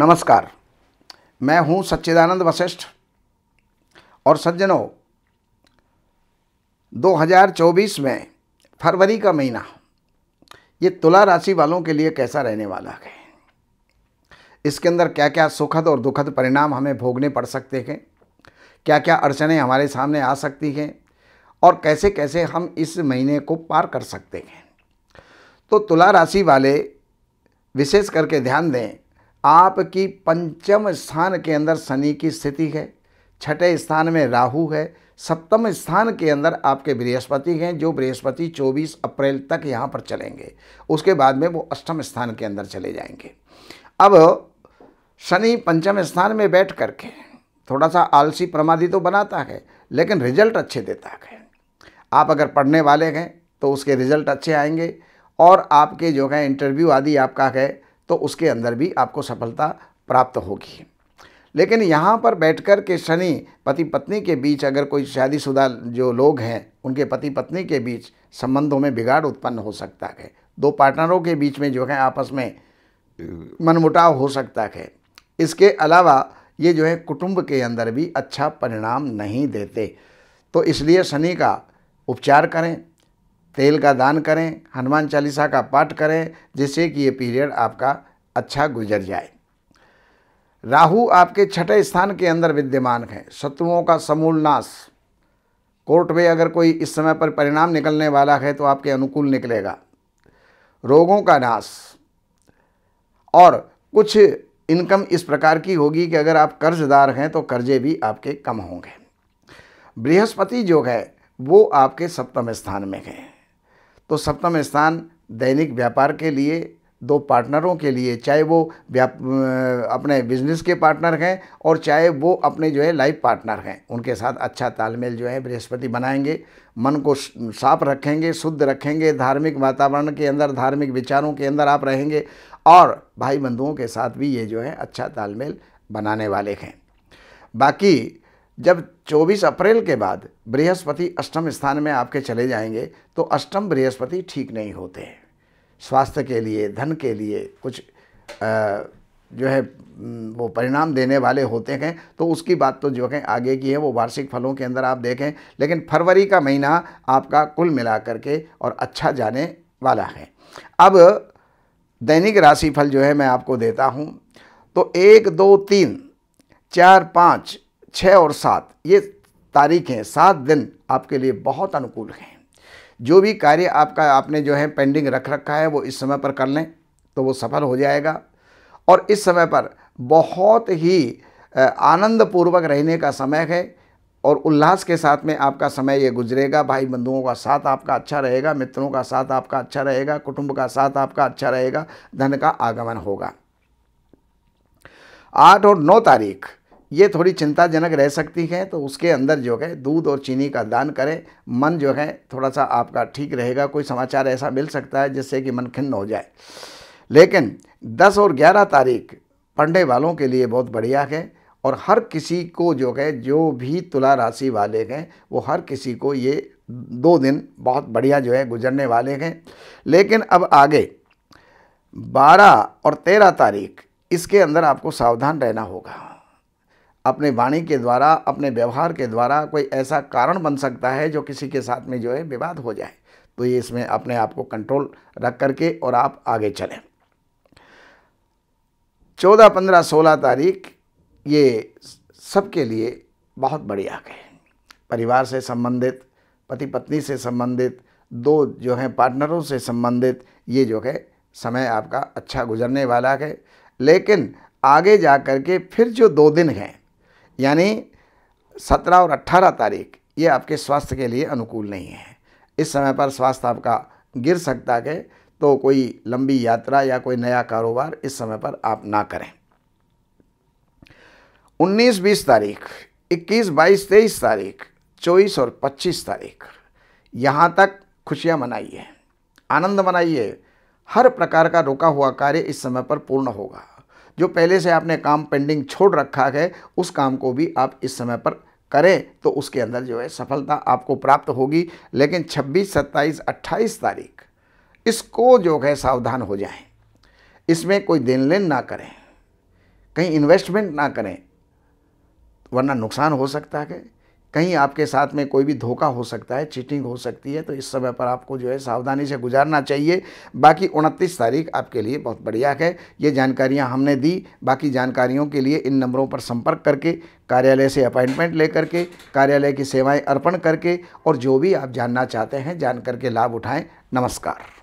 नमस्कार मैं हूं सच्चिदानंद वशिष्ठ और सज्जनों 2024 में फरवरी का महीना ये तुला राशि वालों के लिए कैसा रहने वाला है इसके अंदर क्या क्या सुखद और दुखद परिणाम हमें भोगने पड़ सकते हैं क्या क्या अड़चने हमारे सामने आ सकती हैं और कैसे कैसे हम इस महीने को पार कर सकते हैं तो तुला राशि वाले विशेष करके ध्यान दें आपकी पंचम स्थान के अंदर शनि की स्थिति है छठे स्थान में राहु है सप्तम स्थान के अंदर आपके बृहस्पति हैं जो बृहस्पति 24 अप्रैल तक यहाँ पर चलेंगे उसके बाद में वो अष्टम स्थान के अंदर चले जाएंगे अब शनि पंचम स्थान में बैठ करके थोड़ा सा आलसी प्रमादी तो बनाता है लेकिन रिजल्ट अच्छे देता है आप अगर पढ़ने वाले हैं तो उसके रिजल्ट अच्छे आएंगे और आपके जो है इंटरव्यू आदि आपका है तो उसके अंदर भी आपको सफलता प्राप्त होगी लेकिन यहाँ पर बैठकर के शनि पति पत्नी के बीच अगर कोई शादीशुदा जो लोग हैं उनके पति पत्नी के बीच संबंधों में बिगाड़ उत्पन्न हो सकता है दो पार्टनरों के बीच में जो है आपस में मनमुटाव हो सकता है इसके अलावा ये जो है कुटुंब के अंदर भी अच्छा परिणाम नहीं देते तो इसलिए शनि का उपचार करें तेल का दान करें हनुमान चालीसा का पाठ करें जिससे कि ये पीरियड आपका अच्छा गुजर जाए राहु आपके छठे स्थान के अंदर विद्यमान है शत्रुओं का समूल नाश कोर्ट में अगर कोई इस समय पर परिणाम निकलने वाला है तो आपके अनुकूल निकलेगा रोगों का नाश और कुछ इनकम इस प्रकार की होगी कि अगर आप कर्जदार हैं तो कर्जे भी आपके कम होंगे बृहस्पति जो है वो आपके सप्तम स्थान में है तो सप्तम स्थान दैनिक व्यापार के लिए दो पार्टनरों के लिए चाहे वो अपने बिजनेस के पार्टनर हैं और चाहे वो अपने जो है लाइफ पार्टनर हैं उनके साथ अच्छा तालमेल जो है बृहस्पति बनाएंगे मन को साफ रखेंगे शुद्ध रखेंगे धार्मिक वातावरण के अंदर धार्मिक विचारों के अंदर आप रहेंगे और भाई बंधुओं के साथ भी ये जो है अच्छा तालमेल बनाने वाले हैं बाकी जब 24 अप्रैल के बाद बृहस्पति अष्टम स्थान में आपके चले जाएंगे तो अष्टम बृहस्पति ठीक नहीं होते हैं स्वास्थ्य के लिए धन के लिए कुछ आ, जो है वो परिणाम देने वाले होते हैं तो उसकी बात तो जो है आगे की है वो वार्षिक फलों के अंदर आप देखें लेकिन फरवरी का महीना आपका कुल मिला करके और अच्छा जाने वाला है अब दैनिक राशि फल जो है मैं आपको देता हूँ तो एक दो तीन चार पाँच छः और सात ये तारीखें सात दिन आपके लिए बहुत अनुकूल हैं जो भी कार्य आपका आपने जो है पेंडिंग रख रखा है वो इस समय पर कर लें तो वो सफल हो जाएगा और इस समय पर बहुत ही आनंदपूर्वक रहने का समय है और उल्लास के साथ में आपका समय ये गुजरेगा भाई बंधुओं का साथ आपका अच्छा रहेगा मित्रों का साथ आपका अच्छा रहेगा कुटुंब का साथ आपका अच्छा रहेगा धन का आगमन होगा आठ और नौ तारीख ये थोड़ी चिंताजनक रह सकती है तो उसके अंदर जो है दूध और चीनी का दान करें मन जो है थोड़ा सा आपका ठीक रहेगा कोई समाचार ऐसा मिल सकता है जिससे कि मन खिन्न हो जाए लेकिन 10 और 11 तारीख पढ़ने वालों के लिए बहुत बढ़िया है और हर किसी को जो है जो भी तुला राशि वाले हैं वो हर किसी को ये दो दिन बहुत बढ़िया जो है गुजरने वाले हैं लेकिन अब आगे 12 और 13 तारीख इसके अंदर आपको सावधान रहना होगा अपने वाणी के द्वारा अपने व्यवहार के द्वारा कोई ऐसा कारण बन सकता है जो किसी के साथ में जो है विवाद हो जाए तो ये इसमें अपने आप को कंट्रोल रख करके और आप आगे चलें चौदह पंद्रह सोलह तारीख ये सबके लिए बहुत बढ़िया है परिवार से संबंधित पति पत्नी से संबंधित दो जो हैं पार्टनरों से संबंधित ये जो है समय आपका अच्छा गुजरने वाला है लेकिन आगे जा कर के फिर जो दो दिन हैं यानी सत्रह और अट्ठारह तारीख ये आपके स्वास्थ्य के लिए अनुकूल नहीं है इस समय पर स्वास्थ्य आपका गिर सकता है तो कोई लंबी यात्रा या कोई नया कारोबार इस समय पर आप ना करें 19, 20 तारीख 21, 22, 23 तारीख 24 और 25 तारीख यहाँ तक खुशियाँ मनाइए आनंद मनाइए हर प्रकार का रुका हुआ कार्य इस समय पर पूर्ण होगा जो पहले से आपने काम पेंडिंग छोड़ रखा है उस काम को भी आप इस समय पर करें तो उसके अंदर जो है सफलता आपको प्राप्त होगी लेकिन 26, 27, 28 तारीख इसको जो है सावधान हो जाएं इसमें कोई देन लेन ना करें कहीं इन्वेस्टमेंट ना करें वरना नुकसान हो सकता है कहीं आपके साथ में कोई भी धोखा हो सकता है चीटिंग हो सकती है तो इस समय पर आपको जो है सावधानी से गुजारना चाहिए बाकी उनतीस तारीख आपके लिए बहुत बढ़िया है ये जानकारियाँ हमने दी बाकी जानकारियों के लिए इन नंबरों पर संपर्क करके कार्यालय से अपॉइंटमेंट लेकर के कार्यालय की सेवाएं अर्पण करके और जो भी आप जानना चाहते हैं जान करके लाभ उठाएँ नमस्कार